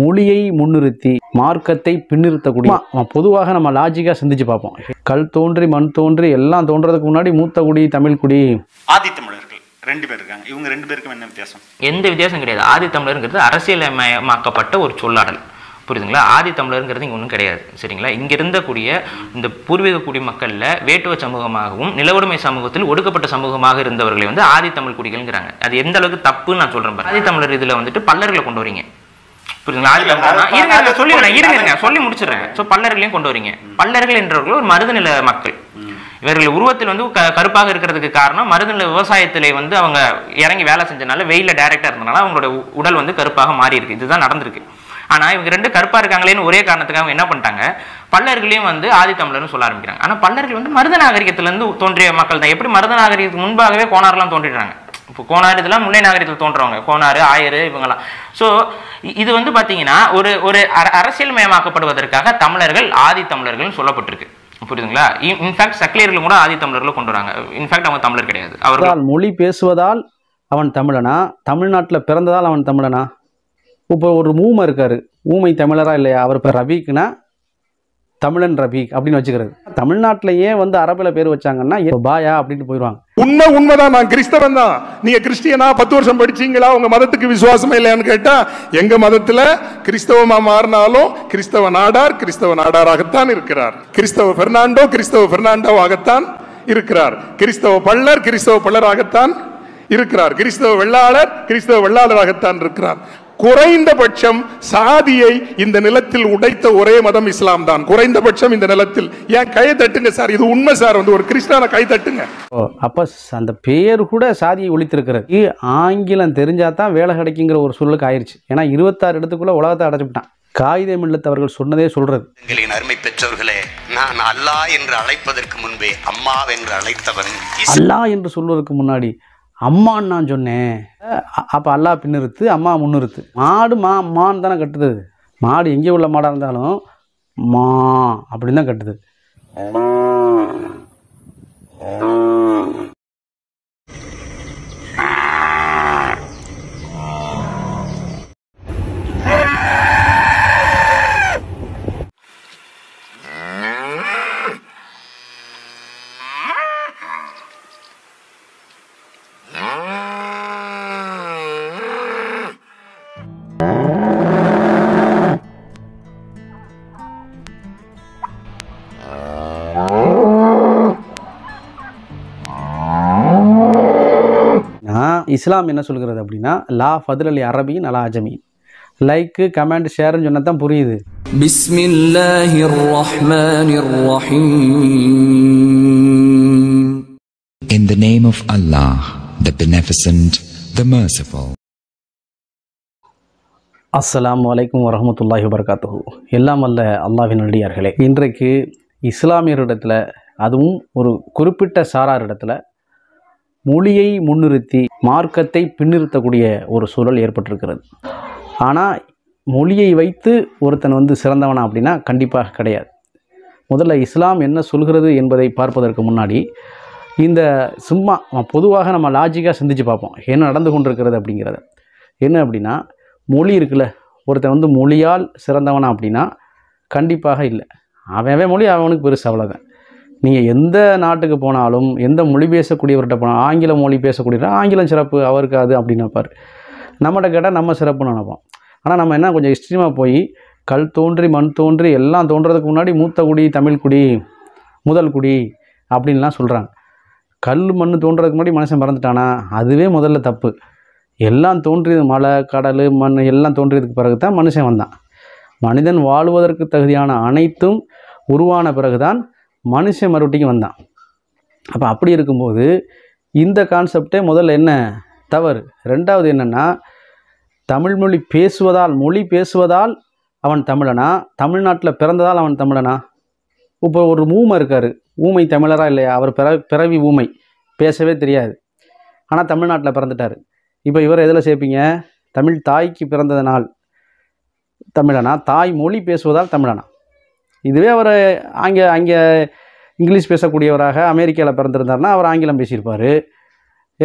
மொழியை முன்னிறுத்தி மார்க்கத்தை பின்னிறுத்தக்கூடிய பொதுவாக நம்ம லாஜிக்காக சிந்திச்சு பார்ப்போம் கல் தோன்றி மண் தோன்றி எல்லாம் தோன்றதுக்கு முன்னாடி மூத்த குடி தமிழ் குடி ஆதி தமிழர்கள் ரெண்டு பேர் இருக்காங்க இவங்க ரெண்டு பேருக்கும் என்ன வித்தியாசம் எந்த வித்தியாசம் கிடையாது ஆதி தமிழருங்கிறது அரசியலமயமாக்கப்பட்ட ஒரு சொல்லாடல் புரியுதுங்களா ஆதி தமிழருங்கிறது இங்கே ஒன்றும் கிடையாது சரிங்களா இங்கே இருந்தக்கூடிய இந்த பூர்வீக குடிமக்களில் வேட்டுவ சமூகமாகவும் நிலவுடைமை சமூகத்தில் ஒடுக்கப்பட்ட சமூகமாக இருந்தவர்களை வந்து ஆதி தமிழ் குடிகள்ங்கிறாங்க அது எந்த அளவுக்கு தப்புன்னு நான் சொல்கிறேன் ஆதி தமிழர் இதில் வந்துட்டு பல்லர்களை கொண்டு வரீங்க சொல்லி முடிச்சிடுறேன் ஸோ பல்லர்களையும் கொண்டு வரீங்க பல்லர்கள் என்றவர்கள் ஒரு மருதநில மக்கள் இவர்கள் உருவத்தில் வந்து க கருப்பாக இருக்கிறதுக்கு காரணம் மருதநில விவசாயத்தில் வந்து அவங்க இறங்கி வேலை செஞ்சனால வெயில டைரக்டா இருந்தனால அவங்களோட உடல் வந்து கருப்பாக மாறி இருக்கு இதுதான் நடந்திருக்கு ஆனா இவங்க ரெண்டு கருப்பா இருக்காங்களேன்னு ஒரே காரணத்துக்காக என்ன பண்ணிட்டாங்க பல்லர்களையும் வந்து ஆதித்தமிழர்னு சொல்ல ஆரம்பிக்கிறாங்க ஆனா பல்லர்கள் வந்து மருத நாகரிகத்திலேருந்து தோன்றிய மக்கள் தான் எப்படி மருத நாகரிகத்துக்கு முன்பாகவே கோணாரெல்லாம் தோன்றிடுறாங்க இப்போ கோனார் இதெல்லாம் முல்லை நாகரிகத்தில் தோன்றவங்க கோனார் ஆயர் இவங்கெல்லாம் ஸோ இது வந்து பார்த்தீங்கன்னா ஒரு ஒரு அரசியல்மயமாக்கப்படுவதற்காக தமிழர்கள் ஆதி தமிழர்கள் சொல்லப்பட்டிருக்கு புரியுதுங்களா இன்ஃபேக்ட் சக்லியர்களும் கூட ஆதி தமிழர்களை கொண்டு வராங்க இன்ஃபேக்ட் அவங்க தமிழர் கிடையாது அவர்கள் மொழி பேசுவதால் அவன் தமிழனா தமிழ்நாட்டில் பிறந்ததால் அவன் தமிழனா இப்போ ஒரு ஊமை இருக்கார் ஊமை தமிழரா இல்லையா அவர் இப்போ ரவிக்குன்னா தமிழன் ரபீக் அப்படின்னு வச்சுக்கிறது தமிழ்நாட்டிலேயே வந்து அரபில் பேர் வச்சாங்கன்னா பாயா அப்படின்னு போயிடுவாங்க உண்மை உண்மைதான் நான் கிறிஸ்தவன் தான் நீங்க கிறிஸ்டியனா பத்து வருஷம் படிச்சீங்களா உங்க மதத்துக்கு விசுவாசமே இல்லையான்னு கேட்டா எங்க மதத்துல கிறிஸ்தவமா மாறினாலும் கிறிஸ்தவ நாடார் கிறிஸ்தவ நாடாராகத்தான் இருக்கிறார் கிறிஸ்தவ பெர்னாண்டோ கிறிஸ்தவ பெர்னாண்டோவாகத்தான் இருக்கிறார் கிறிஸ்தவ பள்ளர் கிறிஸ்தவ பள்ளராகத்தான் இருக்கிறார் கிறிஸ்தவ வெள்ளாளர் கிறிஸ்தவ வெள்ளாளராகத்தான் இருக்கிறார் குறைந்தபட்சம் சாதியை இந்த நிலத்தில் உடைத்த ஒரே மதம் இஸ்லாம் தான் குறைந்தபட்சம் இந்த நிலத்தில் ஏன் கை தட்டுங்க சார் இது உண்மை சார் வந்து ஒரு கிறிஸ்டான கை தட்டுங்க அப்ப அந்த பேர் கூட சாதியை ஒழித்திருக்கிறது ஆங்கிலம் தெரிஞ்சா தான் வேலை கிடைக்குங்கிற ஒரு சொல்லுக்கு ஆயிடுச்சு ஏன்னா இருபத்தாறு இடத்துக்குள்ள உலகத்தை அடைச்சுட்டான் காகிதம் இல்லத்தவர்கள் சொன்னதே சொல்றது எங்களின் அருமை பெற்றோர்களே நான் அல்லா என்று அழைப்பதற்கு முன்பே அம்மா என்று அழைத்தவன் அல்லா என்று சொல்வதற்கு முன்னாடி அம்மான்னு நான் சொன்னேன் அப்போ அல்லா பின்னிறுத்து அம்மா முன்னிறுத்து மாடு மா மான்னு தானே கட்டுது மாடு எங்கே உள்ள மாடாக இருந்தாலும் மா அப்படின்னு தான் கட்டுது இஸ்லாம் என்ன சொல்கிறது அப்படின்னா லா ஃபதுல் அலி அரபியின் அலா அஜமீன் லைக்கு கமெண்ட் ஷேர்ன்னு சொன்னால் தான் புரியுது In the name of Allah, the Beneficent, the Merciful. அஸ்லாம் வலைக்கும் வரமத்துல்லாஹி வபர்காத்துஹு எல்லாம் அல்ல அல்லாவின் நடிகார்களே இன்றைக்கு இஸ்லாமியரிடத்தில் அதுவும் ஒரு குறிப்பிட்ட சாரார் இடத்துல மொழியை முன்னிறுத்தி மார்க்கத்தை பின்னிறுத்தக்கூடிய ஒரு சூழல் ஏற்பட்டிருக்கிறது ஆனால் மொழியை வைத்து ஒருத்தன் வந்து சிறந்தவனா அப்படின்னா கண்டிப்பாக கிடையாது முதல்ல இஸ்லாம் என்ன சொல்கிறது என்பதை பார்ப்பதற்கு முன்னாடி இந்த சும்மா பொதுவாக நம்ம லாஜிக்காக சிந்திச்சு பார்ப்போம் என்ன நடந்து கொண்டிருக்கிறது அப்படிங்கிறத என்ன அப்படின்னா மொழி இருக்குல்ல ஒருத்தன் வந்து மொழியால் சிறந்தவனா அப்படின்னா கண்டிப்பாக இல்லை அவன் மொழி அவனுக்கு பெருசு அவ்வளோதான் நீங்கள் எந்த நாட்டுக்கு போனாலும் எந்த மொழி பேசக்கூடியவர்கிட்ட போனால் ஆங்கில மொழி பேசக்கூடியவர் ஆங்கிலம் சிறப்பு அவருக்கு அது அப்படின்னு நினைப்பார் நம்மகிட்ட கேட்டால் நம்ம சிறப்புன்னு நினைப்போம் ஆனால் நம்ம என்ன கொஞ்சம் எக்ஸ்ட்ரீமாக போய் கல் தோன்றி மண் தோன்றி எல்லாம் தோன்றதுக்கு முன்னாடி மூத்த குடி தமிழ் குடி முதல் குடி அப்படின்லாம் சொல்கிறாங்க கல் மண் தோன்றதுக்கு முன்னாடி மனுஷன் மறந்துட்டானா அதுவே முதல்ல தப்பு எல்லாம் தோன்றியது மலை கடல் மண் எல்லாம் தோன்றியதுக்கு பிறகு தான் மனுஷன் வந்தான் மனிதன் வாழ்வதற்கு தகுதியான அனைத்தும் உருவான பிறகுதான் மனுஷன் மறுபடியும் வந்தான் அப்போ அப்படி இருக்கும்போது இந்த கான்செப்டே முதல்ல என்ன தவறு ரெண்டாவது என்னென்னா தமிழ் மொழி பேசுவதால் மொழி பேசுவதால் அவன் தமிழனா தமிழ்நாட்டில் பிறந்ததால் அவன் தமிழனா இப்போ ஒரு ஊமை இருக்கார் ஊமை தமிழராக இல்லையா அவர் பிற பிறவி ஊமை பேசவே தெரியாது ஆனால் தமிழ்நாட்டில் பிறந்துட்டார் இப்போ இவர் எதில் சேர்ப்பீங்க தமிழ் தாய்க்கு பிறந்ததனால் தமிழனா தாய் மொழி பேசுவதால் தமிழனா இதுவே அவர் அங்கே அங்கே இங்கிலீஷ் பேசக்கூடியவராக அமெரிக்காவில் பிறந்திருந்தார்னா அவர் ஆங்கிலம் பேசியிருப்பார்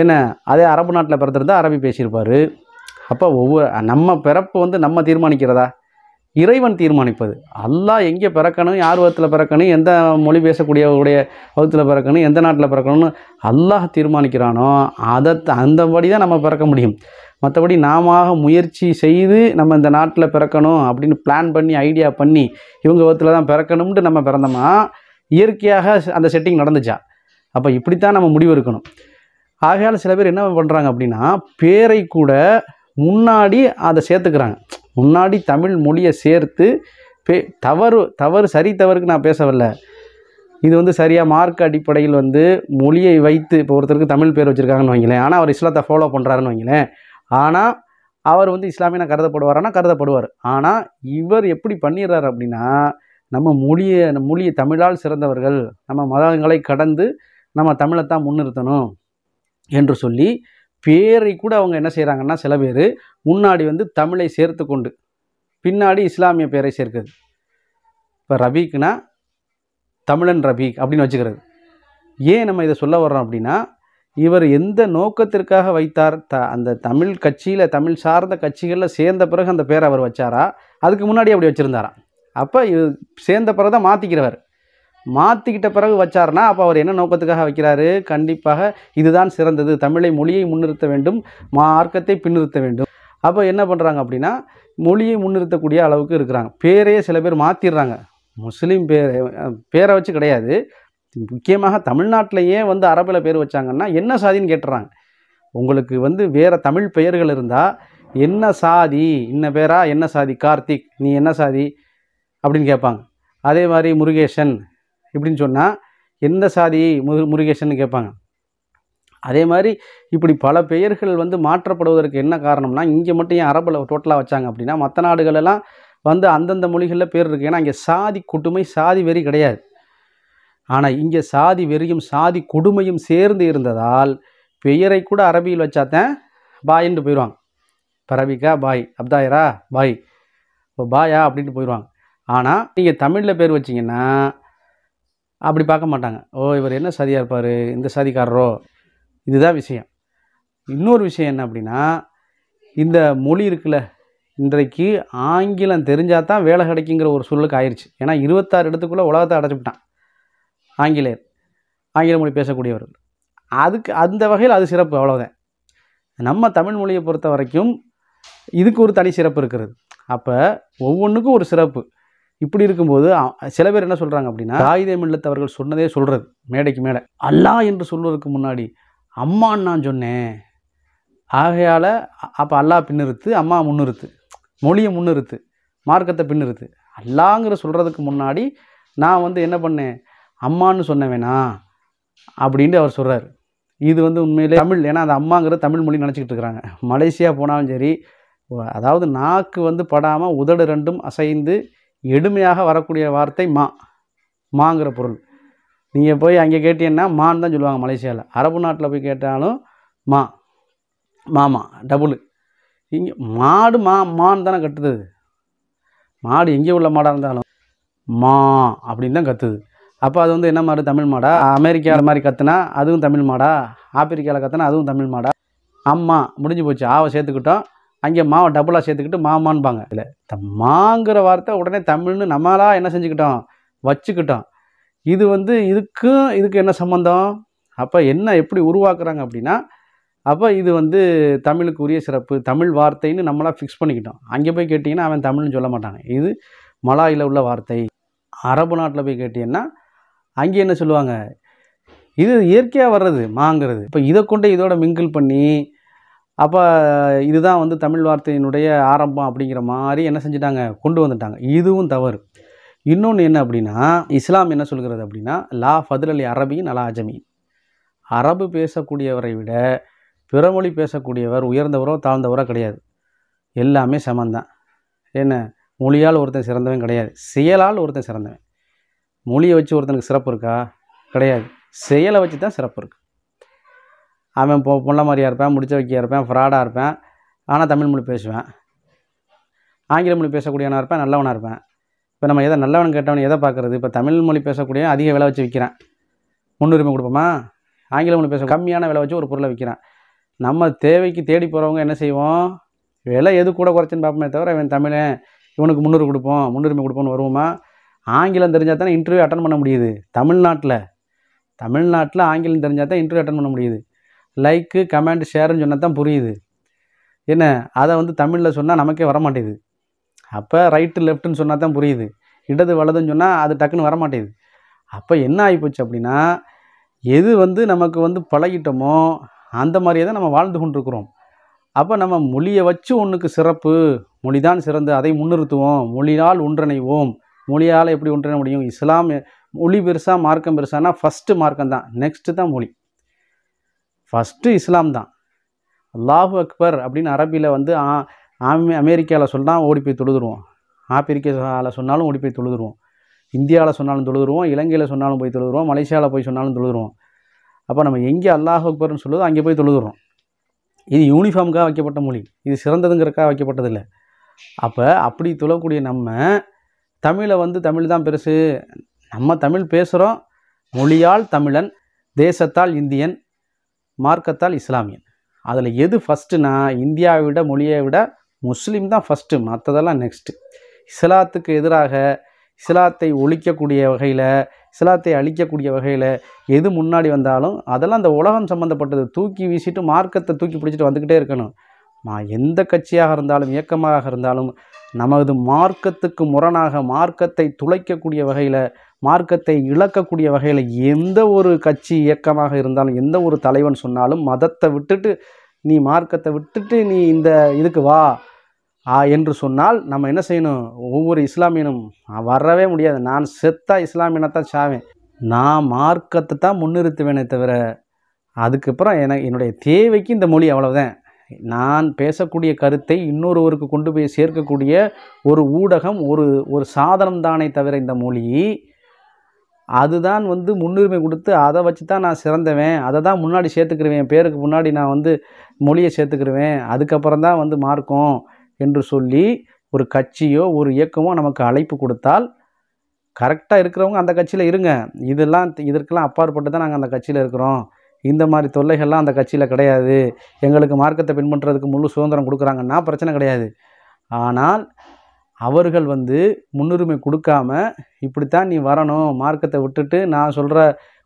என்ன அதே அரபு நாட்டில் பிறந்திருந்தால் அரபி பேசியிருப்பார் அப்போ ஒவ்வொரு நம்ம பிறப்பு வந்து நம்ம தீர்மானிக்கிறதா இறைவன் தீர்மானிப்பது அல்லாஹ் எங்கே பிறக்கணும் யார் வகத்தில் பிறக்கணும் எந்த மொழி பேசக்கூடியவருடைய வகுத்தில் பிறக்கணும் எந்த நாட்டில் பிறக்கணும்னு அல்லாஹ் தீர்மானிக்கிறானோ அதை அந்தபடி தான் நம்ம பிறக்க முடியும் மற்றபடி நாம முயற்சி செய்து நம்ம இந்த நாட்டில் பிறக்கணும் அப்படின்னு பிளான் பண்ணி ஐடியா பண்ணி இவங்க வகத்தில் தான் பிறக்கணும்ட்டு நம்ம பிறந்தோமா இயற்கையாக அந்த செட்டிங் நடந்துச்சா அப்போ இப்படித்தான் நம்ம முடிவு இருக்கணும் ஆகையால் சில பேர் என்ன பண்ணுறாங்க அப்படின்னா பேரை கூட முன்னாடி அதை சேர்த்துக்கிறாங்க முன்னாடி தமிழ் மொழியை சேர்த்து பே தவறு தவறு சரி தவறுக்கு நான் பேசவில்லை இது வந்து சரியாக மார்க் அடிப்படையில் வந்து மொழியை வைத்து இப்போ ஒருத்தருக்கு தமிழ் பேர் வச்சுருக்காங்கன்னு வைங்களேன் ஆனால் அவர் இஸ்லாத்தை ஃபாலோ பண்ணுறாருன்னு வைங்களேன் ஆனால் அவர் வந்து இஸ்லாமியனாக கருதப்படுவாரானா கருதப்படுவார் ஆனால் இவர் எப்படி பண்ணிடுறாரு அப்படின்னா நம்ம மொழியை மொழியை தமிழால் சிறந்தவர்கள் நம்ம மதங்களை கடந்து நம்ம தமிழை தான் முன்னிறுத்தணும் என்று சொல்லி பேரை கூட அவங்க என்ன செய்கிறாங்கன்னா சில பேர் முன்னாடி வந்து தமிழை சேர்த்து கொண்டு பின்னாடி இஸ்லாமிய பேரை சேர்க்குது இப்போ ரபீக்னா தமிழன் ரபீக் அப்படின்னு வச்சுக்கிறது ஏன் நம்ம இதை சொல்ல வர்றோம் அப்படின்னா இவர் எந்த நோக்கத்திற்காக வைத்தார் த அந்த தமிழ் கட்சியில் தமிழ் சார்ந்த கட்சிகளில் சேர்ந்த பிறகு அந்த பேரை அவர் வச்சாரா அதுக்கு முன்னாடி அப்படி வச்சுருந்தாரா அப்போ இவர் சேர்ந்த பிறகு தான் மாற்றிக்கிறவர் மாற்றிக்கிட்ட பிறகு வச்சார்னா அப்போ அவர் என்ன நோக்கத்துக்காக வைக்கிறாரு கண்டிப்பாக இதுதான் சிறந்தது தமிழை மொழியை முன்னிறுத்த வேண்டும் மார்க்கத்தை பின்னிறுத்த வேண்டும் அப்போ என்ன பண்ணுறாங்க அப்படின்னா மொழியை முன்னிறுத்தக்கூடிய அளவுக்கு இருக்கிறாங்க பேரையே சில பேர் மாற்றிடுறாங்க முஸ்லீம் பேர் பேரை வச்சு கிடையாது முக்கியமாக தமிழ்நாட்டிலையே வந்து அரபில் பேர் வச்சாங்கன்னா என்ன சாதின்னு கேட்டுறாங்க உங்களுக்கு வந்து வேறு தமிழ் பெயர்கள் இருந்தால் என்ன சாதி இன்ன பேரா என்ன சாதி கார்த்திக் நீ என்ன சாதி அப்படின்னு கேட்பாங்க அதே மாதிரி முருகேசன் இப்படின்னு சொன்னால் எந்த சாதி முரு முருகேசன் கேட்பாங்க அதே மாதிரி இப்படி பல பெயர்கள் வந்து மாற்றப்படுவதற்கு என்ன காரணம்னா இங்கே மட்டும் ஏன் அரபில் டோட்டலாக வச்சாங்க அப்படின்னா மற்ற நாடுகளெல்லாம் வந்து அந்தந்த மொழிகளில் பேர் இருக்குது ஏன்னா இங்கே சாதி கொடுமை சாதி வெறி கிடையாது ஆனால் இங்கே சாதி வெறியும் சாதி கொடுமையும் சேர்ந்து இருந்ததால் பெயரை கூட அரபியில் வச்சாத்தான் பாயின்ட்டு போயிடுவாங்க பரவிக்கா பாய் அப்தாயரா பாய் இப்போ பாயா அப்படின்ட்டு போயிடுவாங்க ஆனால் நீங்கள் தமிழில் பேர் வச்சிங்கன்னா அப்படி பார்க்க மாட்டாங்க ஓ இவர் என்ன சதியாக இருப்பார் இந்த சதிக்காரரோ இதுதான் விஷயம் இன்னொரு விஷயம் என்ன அப்படின்னா இந்த மொழி இருக்குல்ல இன்றைக்கு ஆங்கிலம் தெரிஞ்சால் தான் வேலை கிடைக்குங்கிற ஒரு சூழலுக்கு ஆயிடுச்சு ஏன்னா இருபத்தாறு இடத்துக்குள்ளே உலகத்தை அடைச்சிவிட்டான் ஆங்கிலேயர் ஆங்கில மொழி பேசக்கூடியவர்கள் அதுக்கு அந்த வகையில் அது சிறப்பு அவ்வளோதான் நம்ம தமிழ் மொழியை பொறுத்த வரைக்கும் இதுக்கு ஒரு தனி சிறப்பு இருக்கிறது அப்போ ஒவ்வொன்றுக்கும் ஒரு சிறப்பு இப்படி இருக்கும்போது சில பேர் என்ன சொல்கிறாங்க அப்படின்னா தாயுதே மில்லத்தவர்கள் சொன்னதே சொல்கிறது மேடைக்கு மேடை அல்லா என்று சொல்வதற்கு முன்னாடி அம்மான்னு நான் சொன்னேன் ஆகையால் அப்போ அல்லா பின்னிறுத்து அம்மா முன்னிறுத்து மொழியை முன்னிறுத்து மார்க்கத்தை பின்னிறுத்து அல்லாங்கிற சொல்கிறதுக்கு முன்னாடி நான் வந்து என்ன பண்ணேன் அம்மான்னு சொன்ன வேணாம் அப்படின்ட்டு அவர் சொல்கிறார் இது வந்து உண்மையிலே தமிழ் ஏன்னா அந்த அம்மாங்கிற தமிழ் மொழி நினச்சிக்கிட்டு இருக்கிறாங்க மலேசியா போனாலும் சரி அதாவது நாக்கு வந்து படாமல் உதடு ரெண்டும் அசைந்து எடுமையாக வரக்கூடிய வார்த்தை மா மாங்கிற பொருள் நீங்கள் போய் அங்கே கேட்டீங்கன்னா மான் தான் சொல்லுவாங்க மலேசியாவில் அரபு நாட்டில் போய் கேட்டாலும் மா மாமா டபுள் இங்கே மாடு மா மான் தானே கட்டுது மாடு எங்கே உள்ள மாடாக இருந்தாலும் மா அப்படின்னு தான் கத்துது அப்போ அது வந்து என்ன மாதிரி தமிழ் மாடா அமெரிக்காவில் மாதிரி கற்றுனா அதுவும் தமிழ் மாடா ஆப்பிரிக்காவில் கற்றுனா அதுவும் தமிழ் மாடா அம்மா முடிஞ்சு போச்சு ஆவை சேர்த்துக்கிட்டோம் அங்கே மாவை டபுளாக சேர்த்துக்கிட்டு மாமான்பாங்க இல்லை இந்த மாங்கிற வார்த்தை உடனே தமிழ்னு நம்மளாக என்ன செஞ்சுக்கிட்டோம் வச்சுக்கிட்டோம் இது வந்து இதுக்கும் இதுக்கு என்ன சம்மந்தம் அப்போ என்ன எப்படி உருவாக்குறாங்க அப்படின்னா அப்போ இது வந்து தமிழுக்கு உரிய சிறப்பு தமிழ் வார்த்தைன்னு நம்மளாக ஃபிக்ஸ் பண்ணிக்கிட்டோம் அங்கே போய் கேட்டிங்கன்னா அவன் தமிழ்னு சொல்ல மாட்டாங்க இது மலாயில் உள்ள வார்த்தை அரபு நாட்டில் போய் கேட்டிங்கன்னா அங்கே என்ன சொல்லுவாங்க இது இயற்கையாக வர்றது மாங்கிறது இப்போ இதை கொண்டு இதோட மிங்கிள் பண்ணி அப்போ இதுதான் வந்து தமிழ் வார்த்தையினுடைய ஆரம்பம் அப்படிங்கிற மாதிரி என்ன செஞ்சுட்டாங்க கொண்டு வந்துட்டாங்க இதுவும் தவறு இன்னொன்று என்ன அப்படின்னா இஸ்லாம் என்ன சொல்கிறது அப்படின்னா லா ஃபதுல் அலி அரபியின் அலா அஜமியின் அரபு பேசக்கூடியவரை விட பிறமொழி பேசக்கூடியவர் உயர்ந்தவரோ தாழ்ந்தவரோ கிடையாது எல்லாமே சமந்தான் என்ன மொழியால் ஒருத்தன் சிறந்தவன் கிடையாது செயலால் ஒருத்தன் சிறந்தவன் மொழியை வச்சு ஒருத்தனுக்கு சிறப்பு இருக்கா கிடையாது செயலை வச்சு தான் சிறப்பு இருக்குது அவன் பொ பொண்ணை மாதிரியாக இருப்பேன் முடிச்ச வைக்கியா இருப்பேன் ஃப்ராடாக இருப்பேன் ஆனால் தமிழ் மொழி பேசுவேன் ஆங்கில மொழி பேசக்கூடியவனாக இருப்பேன் நல்லவனாக இருப்பேன் இப்போ நம்ம எதை நல்லவன் கேட்டவன் எதை பார்க்குறது இப்போ தமிழ் மொழி பேசக்கூடிய அதிக விலை வச்சு விற்கிறேன் முன்னுரிமை கொடுப்போமா ஆங்கில மொழி பேச கம்மியான விலை வச்சு ஒரு பொருளை விற்கிறேன் நம்ம தேவைக்கு தேடி போகிறவங்க என்ன செய்வோம் விலை எது கூட குறைச்சின்னு பார்ப்போமே தவிர இவன் தமிழன் இவனுக்கு முன்னுரிமை கொடுப்போம் முன்னுரிமை கொடுப்போம்னு வருவோமா ஆங்கிலம் தெரிஞ்சால் தானே இன்டர்வியூ அட்டன் பண்ண முடியுது தமிழ்நாட்டில் தமிழ்நாட்டில் ஆங்கிலம் தெரிஞ்சால் தான் இன்டர்வியூ அட்டன் பண்ண முடியுது லைக்கு கமெண்ட் ஷேருன்னு சொன்னால் தான் புரியுது என்ன அதை வந்து தமிழில் சொன்னால் நமக்கே வரமாட்டேது அப்போ ரைட்டு லெஃப்ட்டுன்னு சொன்னால் தான் புரியுது இடது வலதுன்னு சொன்னால் அது டக்குன்னு வரமாட்டேது அப்போ என்ன ஆகிப்போச்சு அப்படின்னா எது வந்து நமக்கு வந்து பழகிட்டோமோ அந்த மாதிரியே தான் நம்ம வாழ்ந்து கொண்டிருக்கிறோம் அப்போ நம்ம மொழியை வச்சு ஒன்றுக்கு சிறப்பு மொழி தான் சிறந்து அதை முன்னிறுத்துவோம் மொழியால் ஒன்றிணைவோம் மொழியால் எப்படி ஒன்றிணை முடியும் இஸ்லாம் மொழி பெருசாக மார்க்கம் பெருசானா ஃபஸ்ட்டு மார்க்கம் தான் நெக்ஸ்ட்டு தான் மொழி ஃபஸ்ட்டு இஸ்லாம் தான் அல்லாஹு அக்பர் அப்படின்னு அரபியில் வந்து அமெரிக்காவில் சொன்னால் ஓடி போய் தொழுதுருவோம் ஆப்பிரிக்காவில் சொன்னாலும் ஓடி போய் தொழுதுருவோம் இந்தியாவில் சொன்னாலும் தொழுதுருவோம் இலங்கையில் சொன்னாலும் போய் தொழுதுருவோம் மலேசியாவில் போய் சொன்னாலும் தொழுதுருவோம் அப்போ நம்ம எங்கே அல்லாஹ் அக்பர்னு சொல்லுதோ அங்கே போய் தொழுதுறோம் இது யூனிஃபார்முக்காக வைக்கப்பட்ட மொழி இது சிறந்ததுங்கிறக்காக வைக்கப்பட்டதில்லை அப்போ அப்படி தொழக்கூடிய நம்ம தமிழை வந்து தமிழ் தான் பெருசு நம்ம தமிழ் பேசுகிறோம் மொழியால் தமிழன் தேசத்தால் இந்தியன் மார்க்கத்தால் இஸ்லாமியன் அதில் எது ஃபஸ்ட்டுனா இந்தியாவை விட மொழியை விட முஸ்லீம் தான் ஃபஸ்ட்டு மற்றதெல்லாம் நெக்ஸ்ட்டு இஸ்லாத்துக்கு எதிராக இஸ்லாத்தை ஒழிக்கக்கூடிய வகையில் இஸ்லாத்தை அழிக்கக்கூடிய வகையில் எது முன்னாடி வந்தாலும் அதெல்லாம் அந்த உலகம் சம்மந்தப்பட்டது தூக்கி வீசிட்டு மார்க்கத்தை தூக்கி பிடிச்சிட்டு வந்துக்கிட்டே இருக்கணும் நான் எந்த கட்சியாக இருந்தாலும் இயக்கமாக இருந்தாலும் நமது மார்க்கத்துக்கு முரணாக மார்க்கத்தை துளைக்கக்கூடிய வகையில் மார்க்கத்தை இழக்கக்கூடிய வகையில் எந்த ஒரு கட்சி இயக்கமாக இருந்தாலும் எந்த ஒரு தலைவன் சொன்னாலும் மதத்தை விட்டுட்டு நீ மார்க்கத்தை விட்டுட்டு நீ இந்த இதுக்கு வா ஆ என்று சொன்னால் நம்ம என்ன செய்யணும் ஒவ்வொரு இஸ்லாமியனும் வரவே முடியாது நான் செத்தா இஸ்லாமியனைத்தான் சாவேன் நான் மார்க்கத்தை தான் முன்னிறுத்துவேனே தவிர அதுக்கப்புறம் என என்னுடைய தேவைக்கு இந்த மொழி அவ்வளவுதான் நான் பேசக்கூடிய கருத்தை இன்னொருவருக்கு கொண்டு போய் சேர்க்கக்கூடிய ஒரு ஊடகம் ஒரு ஒரு சாதனம் தானே தவிர இந்த மொழி அதுதான் வந்து முன்னுரிமை கொடுத்து அதை வச்சு தான் நான் சிறந்தவேன் அதை தான் முன்னாடி சேர்த்துக்கிருவேன் பேருக்கு முன்னாடி நான் வந்து மொழியை சேர்த்துக்கிருவேன் அதுக்கப்புறம் தான் வந்து மார்க்கும் என்று சொல்லி ஒரு கட்சியோ ஒரு இயக்கமோ நமக்கு அழைப்பு கொடுத்தால் கரெக்டாக இருக்கிறவங்க அந்த கட்சியில் இருங்க இதெல்லாம் இதற்கெல்லாம் அப்பாற்பட்டு தான் நாங்கள் அந்த கட்சியில் இருக்கிறோம் இந்த மாதிரி தொல்லைகள்லாம் அந்த கட்சியில் கிடையாது எங்களுக்கு மார்க்கத்தை பின்பற்றுறதுக்கு முழு சுதந்திரம் கொடுக்குறாங்கன்னா பிரச்சனை கிடையாது ஆனால் அவர்கள் வந்து முன்னுரிமை கொடுக்காம இப்படித்தான் நீ வரணும் மார்க்கத்தை விட்டுட்டு நான் சொல்கிற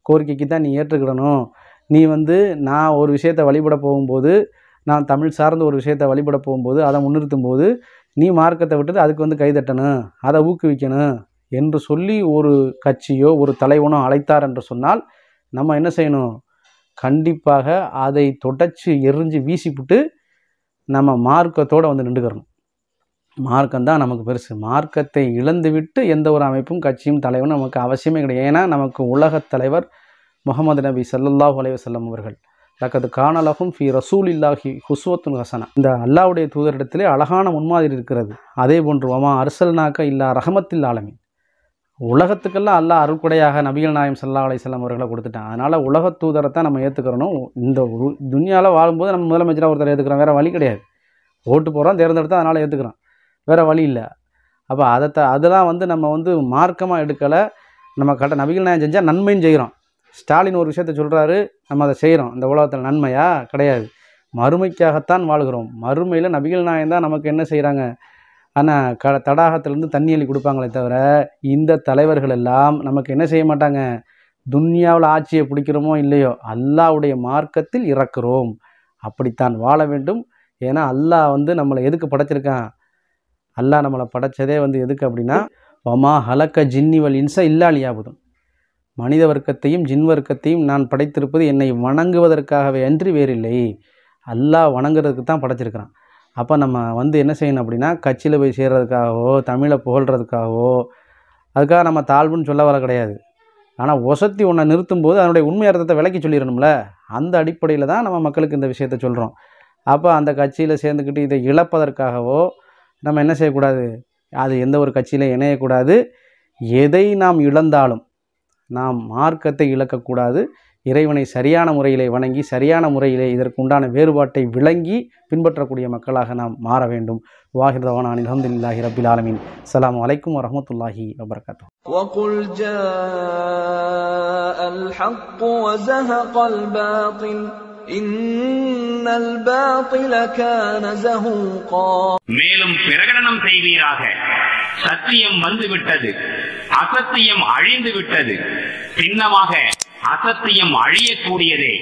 கோரிக்கைக்கு தான் நீ ஏற்றுக்கிடணும் நீ வந்து நான் ஒரு விஷயத்தை வழிபட போகும்போது நான் தமிழ் சார்ந்த ஒரு விஷயத்தை வழிபட போகும்போது அதை முன்னிறுத்தும் போது நீ மார்க்கத்தை விட்டுட்டு அதுக்கு வந்து கைதட்டணும் அதை ஊக்குவிக்கணும் என்று சொல்லி ஒரு கட்சியோ ஒரு தலைவனோ அழைத்தார் என்று சொன்னால் நம்ம என்ன செய்யணும் கண்டிப்பாக அதை தொடச்சி எரிஞ்சு வீசிப்புட்டு நம்ம மார்க்கத்தோடு வந்து நின்றுக்கிறணும் மார்க்கம் தான் நமக்கு பெருசு மார்க்கத்தை இழந்துவிட்டு எந்த ஒரு அமைப்பும் கட்சியும் தலைவனும் நமக்கு அவசியமே கிடையாது ஏன்னா நமக்கு உலகத் தலைவர் முகமது நபி சல்லாஹூ அலைவசல்லம் அவர்கள் தக்கது காணலகும் ஃபி ரசூல் இல்லாஹி ஹுஸ்வத்துன் ஹசனா இந்த அல்லாவுடைய தூதரிடத்திலே அழகான முன்மாதிரி இருக்கிறது அதே போன்று வமா அரசல்னாக்க இல்லா ரஹமத்தில் ஆலமி உலகத்துக்கெல்லாம் அல்லா அருக்குடையாக நபிகள் நாயம் சல்லா அலையம் அவர்களை கொடுத்துட்டான் அதனால் உலக தான் நம்ம ஏற்றுக்கிறணும் இந்த துன்யாவில் வாழும்போது நம்ம முதலமைச்சராக ஒருத்தர் ஏற்றுக்கிறோம் வேறு வழி கிடையாது ஓட்டு போகிறோம் தேர்ந்தெடுத்தால் அதனால் ஏற்றுக்கிறோம் வேறு வழி இல்லை அப்போ அதை த அதெல்லாம் வந்து நம்ம வந்து மார்க்கமாக எடுக்கலை நம்ம கட்ட நபிகள் நாயம் செஞ்சால் நன்மையும் செய்கிறோம் ஸ்டாலின் ஒரு விஷயத்த சொல்கிறாரு நம்ம அதை செய்கிறோம் இந்த உலகத்தில் நன்மையா கிடையாது மறுமைக்காகத்தான் வாழ்கிறோம் மறுமையில் நபிகள் நாயம் தான் நமக்கு என்ன செய்கிறாங்க ஆனால் க தடாகத்திலேருந்து தண்ணி அள்ளி கொடுப்பாங்களே தவிர இந்த தலைவர்கள் எல்லாம் நமக்கு என்ன செய்ய மாட்டாங்க துன்யாவில் ஆட்சியை பிடிக்கிறோமோ இல்லையோ அல்லாவுடைய மார்க்கத்தில் இறக்குறோம் அப்படித்தான் வாழ வேண்டும் ஏன்னா அல்லாஹ் வந்து நம்மளை எதுக்கு படைச்சிருக்கான் அல்லா நம்மளை படைச்சதே வந்து எதுக்கு அப்படின்னா வமா ஹலக்க ஜின்னிவல் இன்ச இல்லாலியாவதும் மனித வர்க்கத்தையும் ஜின் வர்க்கத்தையும் நான் படைத்திருப்பது என்னை வணங்குவதற்காகவே அன்றி வேறில்லை அல்லாஹ் வணங்குறதுக்கு தான் படைச்சிருக்கிறான் அப்போ நம்ம வந்து என்ன செய்யணும் அப்படின்னா கட்சியில் போய் சேர்கிறதுக்காகவோ தமிழை புகழ்கிறதுக்காகவோ அதுக்காக நம்ம தாழ்வுன்னு சொல்ல வர கிடையாது ஆனால் ஒசத்தி ஒன்றை நிறுத்தும் போது அதனுடைய உண்மை அர்த்தத்தை விளக்கி சொல்லிடணும்ல அந்த அடிப்படையில் தான் நம்ம மக்களுக்கு இந்த விஷயத்த சொல்கிறோம் அப்போ அந்த கட்சியில் சேர்ந்துக்கிட்டு இதை இழப்பதற்காகவோ நம்ம என்ன செய்யக்கூடாது அது எந்த ஒரு கட்சியிலும் இணையக்கூடாது எதை நாம் இழந்தாலும் நாம் மார்க்கத்தை இழக்கக்கூடாது இறைவனை சரியான முறையிலே வணங்கி சரியான முறையிலே உண்டான வேறுபாட்டை விளங்கி பின்பற்றக்கூடிய மக்களாக நாம் மாற வேண்டும் வாஹிர்தவான் அலமதுல்லாஹி ரபில் ஆலமின் அலாம் வலைக்கம் வரமத்துல்லாஹி வபர்கத்து மேலும் பிரகடனம் செய்வீராக சத்தியம் வந்துவிட்டது அசத்தியம் அழிந்து விட்டது சின்னமாக அசத்தியம் அழியக்கூடியதே